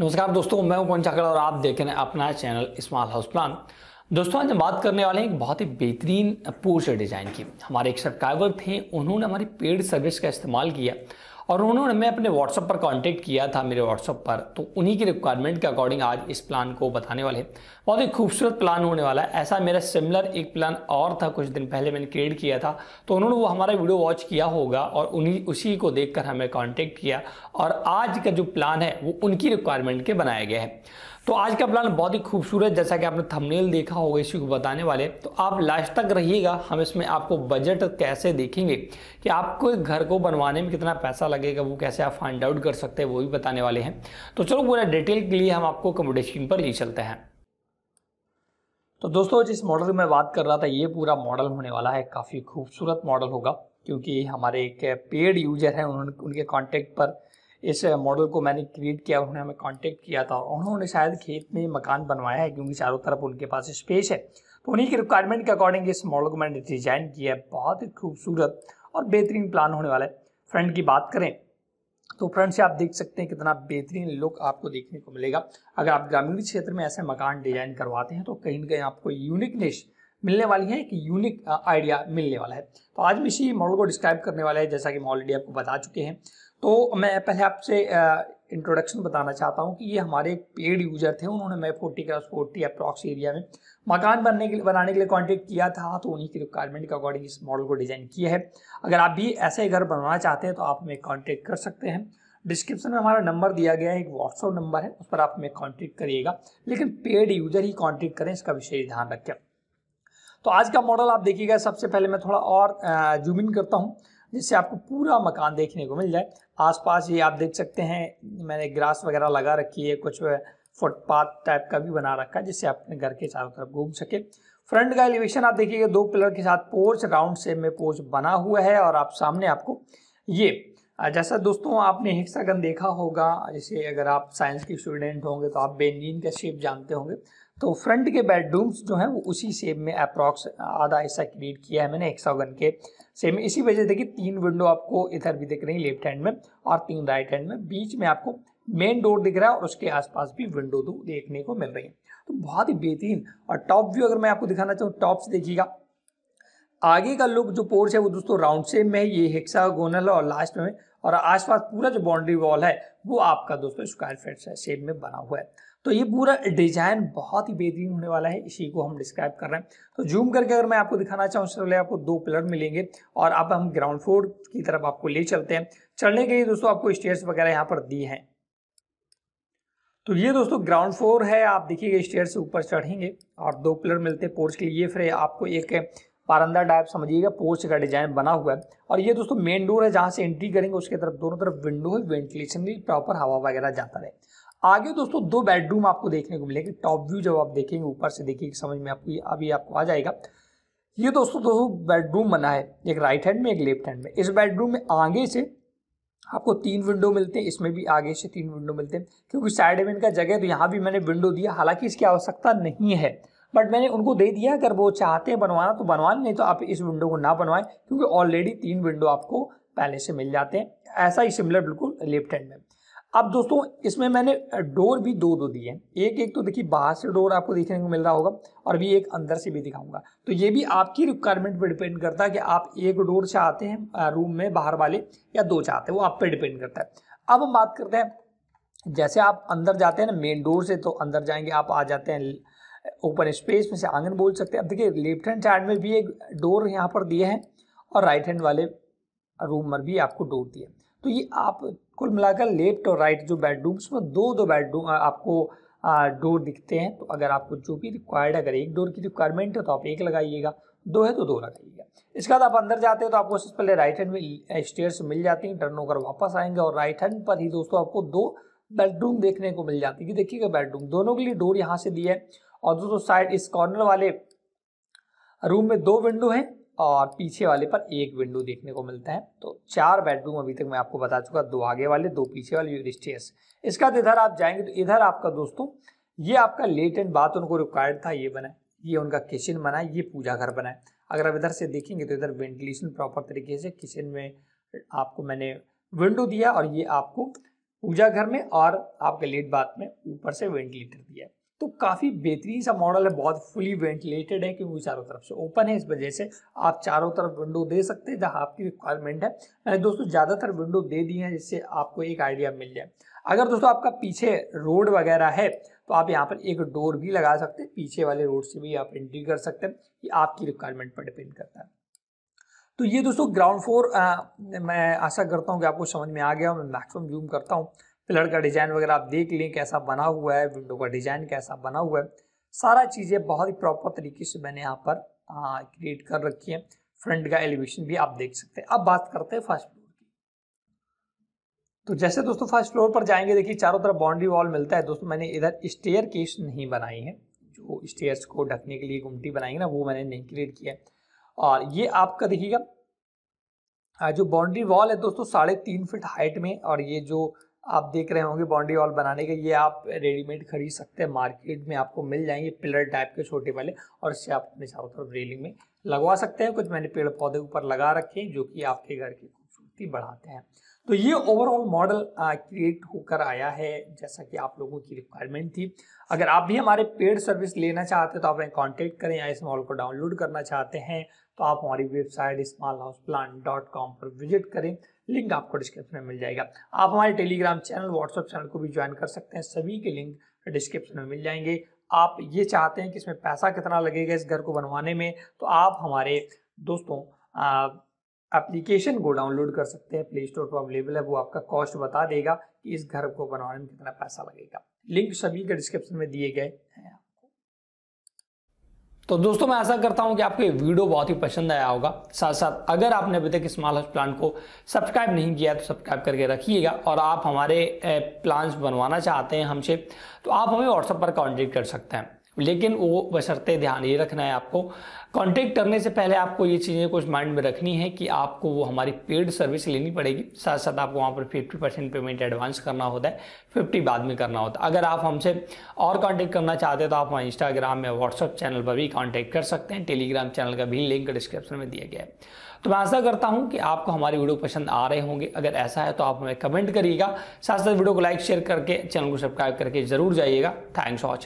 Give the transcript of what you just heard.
नमस्कार दोस्तों मैं हूं चाकड़ और आप देख रहे हैं अपना चैनल स्मॉल हाउस प्लान दोस्तों आज हम बात करने वाले हैं एक बहुत ही बेहतरीन पोर्च डिज़ाइन की हमारे एक सब्सक्राइबर थे उन्होंने हमारी पेड सर्विस का इस्तेमाल किया और उन्होंने हमें अपने व्हाट्सअप पर कांटेक्ट किया था मेरे व्हाट्सअप पर तो उन्हीं की रिक्वायरमेंट के अकॉर्डिंग आज इस प्लान को बताने वाले हैं बहुत ही खूबसूरत प्लान होने वाला है ऐसा मेरा सिमिलर एक प्लान और था कुछ दिन पहले मैंने क्रिएट किया था तो उन्होंने वो हमारा वीडियो वॉच किया होगा और उन्हीं उसी को देख हमें कॉन्टेक्ट किया और आज का जो प्लान है वो उनकी रिक्वायरमेंट के बनाया गया है तो आज का प्लान बहुत ही खूबसूरत जैसा कि आपने थंबनेल देखा होगा इसी को बताने वाले तो आप लास्ट तक रहिएगा हम इसमें आपको बजट कैसे देखेंगे कि आपको एक घर को बनवाने में कितना पैसा लगेगा वो कैसे आप फाइंड आउट कर सकते हैं वो भी बताने वाले हैं तो चलो पूरा डिटेल के लिए हम आपको अकोमोडेशन पर ले चलते हैं तो दोस्तों जिस मॉडल की मैं बात कर रहा था ये पूरा मॉडल होने वाला है काफ़ी खूबसूरत मॉडल होगा क्योंकि हमारे एक पेड यूजर हैं उन्होंने उनके कॉन्टेक्ट पर इस मॉडल को मैंने क्रिएट किया उन्होंने हमें कांटेक्ट किया था उन्होंने शायद खेत में मकान बनवाया है क्योंकि चारों तरफ उनके पास स्पेस है तो उन्हीं की रिक्वायरमेंट के अकॉर्डिंग इस मॉडल को मैंने डिजाइन किया है बहुत ही खूबसूरत और बेहतरीन प्लान होने वाला है फ्रंट की बात करें तो फ्रंट से आप देख सकते हैं कितना बेहतरीन लुक आपको देखने को मिलेगा अगर आप ग्रामीण क्षेत्र में ऐसे मकान डिजाइन करवाते हैं तो कहीं ना कहीं आपको यूनिकनेस मिलने वाली है एक यूनिक आइडिया मिलने वाला है तो आज भी इसी मॉडल को डिस्क्राइब करने वाला है जैसा कि हम ऑलरेडी आपको बता चुके हैं तो मैं पहले आपसे इंट्रोडक्शन बताना चाहता हूँ कि ये हमारे पेड यूजर थे उन्होंने मैं forty cross forty approx area में मकान बनने के लिए बनाने के लिए कॉन्टेक्ट किया था तो उन्हीं की रिक्वायरमेंट के अकॉर्डिंग इस मॉडल को डिज़ाइन किया है अगर आप भी ऐसे घर बनाना चाहते हैं तो आप हमें कॉन्टेक्ट कर सकते हैं डिस्क्रिप्शन में हमारा नंबर दिया गया है एक व्हाट्सअप नंबर है उस पर आप हमें कॉन्टेक्ट करिएगा लेकिन पेड यूजर ही कॉन्टेक्ट करें इसका विशेष ध्यान रखें तो आज का मॉडल आप देखिएगा सबसे पहले मैं थोड़ा और जूम इन करता हूँ जिससे आपको पूरा मकान देखने को मिल जाए आसपास ये आप देख सकते हैं मैंने ग्रास वगैरह लगा रखी है कुछ फुटपाथ टाइप का भी बना रखा है जिससे आप अपने घर के चारों तरफ घूम सके फ्रंट का एलिवेशन आप देखिएगा दो पिलर के साथ पोर्च राउंड शेप में पोर्च बना हुआ है और आप सामने आपको ये जैसा दोस्तों आपने हेक्सागन देखा होगा जैसे अगर आप साइंस के स्टूडेंट होंगे तो आप बेंजीन का शेप जानते होंगे तो फ्रंट के बेडरूम्स जो हैं वो उसी सेम में अप्रॉक्स आधा हिस्सा क्रिएट किया है मैंने एक्सागन के सेम इसी वजह से देखिए तीन विंडो आपको इधर भी दिख रही है लेफ्ट हैंड में और तीन राइट हैंड में बीच में आपको मेन डोर दिख रहा है और उसके आसपास भी विंडो दो देखने को मिल रही है तो बहुत ही बेहतरीन और टॉप व्यू अगर मैं आपको दिखाना चाहूँ टॉप से देखिएगा आगे का लुक जो पोर्च है वो दोस्तों राउंड सेम में ये हेक्सागोनल और लास्ट में और आसपास पूरा जो बाउंड्री वॉल है वो आपका दोस्तों स्क्वायर फीट है सेम में बना हुआ है तो ये पूरा डिजाइन बहुत ही बेहतरीन होने वाला है इसी को हम डिस्क्राइब कर रहे हैं तो जूम करके अगर मैं आपको दिखाना चाहूँ उससे पहले आपको दो पिलर मिलेंगे और अब हम ग्राउंड फ्लोर की तरफ आपको ले चलते हैं चढ़ने के लिए दोस्तों आपको स्टेयर्स वगैरह यहाँ पर दिए हैं तो ये दोस्तों ग्राउंड फ्लोर है आप देखिएगा स्टेयर से ऊपर चढ़ेंगे और दो पिलर मिलते हैं पोर्च के लिए फिर आपको एक पारंदा टाइप समझिएगा पोर्च का डिजाइन बना हुआ है और ये दोस्तों मेन डोर है जहाँ से एंट्री करेंगे उसके तरफ दोनों तरफ विंडो है वेंटिलेशन भी प्रॉपर हवा वगैरह जाता रहे आगे दोस्तों दो बेडरूम आपको देखने को मिलेगा टॉप व्यू जब आप देखेंगे ऊपर से देखिए समझ में आपको अभी आपको आ जाएगा ये दोस्तों दोस्तों बेडरूम बना है एक राइट हैंड में एक लेफ्ट हैंड में इस बेडरूम में आगे से आपको तीन विंडो मिलते हैं इसमें भी आगे से तीन विंडो मिलते हैं क्योंकि साइड में इनका जगह है तो यहाँ भी मैंने विंडो दिया हालांकि इसकी आवश्यकता नहीं है बट मैंने उनको दे दिया अगर वो चाहते हैं बनवाना तो बनवा नहीं तो आप इस विंडो को ना बनवाएं क्योंकि ऑलरेडी तीन विंडो आपको पहले से मिल जाते हैं ऐसा ही सिमिलर बिल्कुल लेफ्ट हैंड में अब दोस्तों इसमें मैंने डोर भी दो दो दिए है एक एक तो देखिए बाहर से डोर आपको देखने को मिल रहा होगा और भी एक अंदर से भी दिखाऊंगा तो ये भी आपकी रिक्वायरमेंट पे डिपेंड करता है कि आप एक डोर चाहते हैं रूम में बाहर वाले या दो चाहते हैं वो आप पे डिपेंड करता है अब हम बात करते हैं जैसे आप अंदर जाते हैं ना मेन डोर से तो अंदर जाएंगे आप आ जाते हैं ओपन स्पेस में से आंगन बोल सकते हैं अब देखिए लेफ्ट हैंड साइड में भी एक डोर यहाँ पर दिए हैं और राइट हैंड वाले रूम में भी आपको डोर दिए तो ये आप कुल मिलाकर लेफ्ट और राइट जो बेडरूम्स में दो दो बेडरूम आपको डोर दिखते हैं तो अगर आपको जो भी रिक्वायर्ड अगर एक डोर की रिक्वायरमेंट है तो आप एक लगाइएगा दो है तो दो लगाइएगा इसके बाद आप अंदर जाते हैं तो आपको सबसे पहले राइट हैंड में स्टेयर्स मिल जाती हैं टर्न होकर वापस आएंगे और राइट हैंड पर ही दोस्तों आपको दो बेडरूम देखने को मिल जाती है देखिएगा बेडरूम दोनों के लिए डोर यहाँ से दी है और दोस्तों साइड इस कॉर्नर वाले रूम में दो विंडो हैं और पीछे वाले पर एक विंडो देखने को मिलता है तो चार बेडरूम अभी तक मैं आपको बता चुका दो आगे वाले दो पीछे वाले स्टेयर्स इसका तो इधर आप जाएंगे तो इधर आपका दोस्तों ये आपका लेट एंड बाथ उनको रिक्वायर्ड था ये बना ये उनका किचन बना ये पूजा घर बना है अगर आप इधर से देखेंगे तो इधर वेंटिलेशन प्रॉपर तरीके से किचन में आपको मैंने विंडो दिया और ये आपको पूजा घर में और आपके लेट बाथ में ऊपर से वेंटिलेटर दिया है तो काफ़ी बेहतरीन सा मॉडल है बहुत फुली वेंटिलेटेड है क्योंकि चारों तरफ से ओपन है इस वजह से आप चारों तरफ विंडो दे सकते हैं जहाँ आपकी रिक्वायरमेंट है मैंने दोस्तों ज़्यादातर विंडो दे दी हैं जिससे आपको एक आइडिया मिल जाए अगर दोस्तों आपका पीछे रोड वगैरह है तो आप यहाँ पर एक डोर भी लगा सकते हैं पीछे वाले रोड से भी आप एंट्री कर सकते हैं ये आपकी रिक्वायरमेंट पर डिपेंड करता है तो ये दोस्तों ग्राउंड फ्लोर मैं आशा करता हूँ कि आपको समझ में आ गया मैं मैक्सिमम जूम करता हूँ पिलर का डिज़ाइन वगैरह आप देख लें कैसा बना हुआ है विंडो का डिज़ाइन कैसा बना हुआ है सारा चीज़ें बहुत ही प्रॉपर तरीके से मैंने यहाँ पर क्रिएट हाँ, कर रखी है फ्रंट का एलिवेशन भी आप देख सकते हैं अब बात करते हैं फर्स्ट फ्लोर की तो जैसे दोस्तों फर्स्ट फ्लोर पर जाएंगे देखिए चारों तरफ बाउंड्री वॉल मिलता है दोस्तों मैंने इधर स्टेयर केस नहीं बनाई है जो स्टेयर्स को ढकने के लिए गुमटी बनाएंगे ना वो मैंने नहीं क्रिएट किया है और ये आपका देखिएगा जो बाउंड्री वॉल है दोस्तों साढ़े तीन फिट हाइट में और ये जो आप देख रहे होंगे बाउंड्री वॉल बनाने के ये आप रेडीमेड खरीद सकते हैं मार्केट में आपको मिल जाएंगे पिलर टाइप के छोटे वाले और इससे आप अपने चारों तरफ रेलिंग में लगवा सकते हैं कुछ मैंने पेड़ पौधे ऊपर लगा रखे हैं जो कि आपके घर की खूबसूरती बढ़ाते हैं तो ये ओवरऑल मॉडल क्रिएट होकर आया है जैसा कि आप लोगों की रिक्वायरमेंट थी अगर आप भी हमारे पेड सर्विस लेना चाहते हैं तो आप हमें कॉन्टेक्ट करें या इस मॉडल को डाउनलोड करना चाहते हैं तो आप हमारी website small house plan dot com पर विजिट करें लिंक आपको डिस्क्रिप्शन में मिल जाएगा आप हमारे टेलीग्राम चैनल व्हाट्सएप चैनल को भी ज्वाइन कर सकते हैं सभी के लिंक डिस्क्रिप्शन में मिल जाएंगे आप ये चाहते हैं कि इसमें पैसा कितना लगेगा इस घर को बनवाने में तो आप हमारे दोस्तों एप्लीकेशन को डाउनलोड कर सकते हैं प्ले स्टोर पर अवेलेबल है वो आपका कॉस्ट बता देगा कि इस घर को बनवाने में कितना पैसा लगेगा लिंक सभी के डिस्क्रिप्शन में दिए गए हैं तो दोस्तों मैं ऐसा करता हूं कि आपको ये वीडियो बहुत ही पसंद आया होगा साथ साथ अगर आपने अभी तक इस माल हाउस प्लान को सब्सक्राइब नहीं किया है तो सब्सक्राइब करके रखिएगा और आप हमारे प्लान्स बनवाना चाहते हैं हमसे तो आप हमें व्हाट्सएप पर कॉन्टेक्ट कर सकते हैं लेकिन वो बशर्ते ध्यान ये रखना है आपको कांटेक्ट करने से पहले आपको ये चीज़ें कुछ माइंड में रखनी है कि आपको वो हमारी पेड सर्विस लेनी पड़ेगी साथ साथ आपको वहाँ पर 50 परसेंट पेमेंट एडवांस करना होता है 50 बाद में करना होता है अगर आप हमसे और कांटेक्ट करना चाहते हैं तो आप हमारे इंस्टाग्राम या व्हाट्सअप चैनल पर भी कॉन्टैक्ट कर सकते हैं टेलीग्राम चैनल का भी लिंक डिस्क्रिप्शन में दिया गया है तो मैं आशा करता हूँ कि आपको हमारी वीडियो पसंद आ रहे होंगे अगर ऐसा है तो आप हमें कमेंट करिएगा साथ साथ वीडियो को लाइक शेयर करके चैनल को सब्सक्राइब करके जरूर जाइएगा थैंक्स फॉर वॉचिंग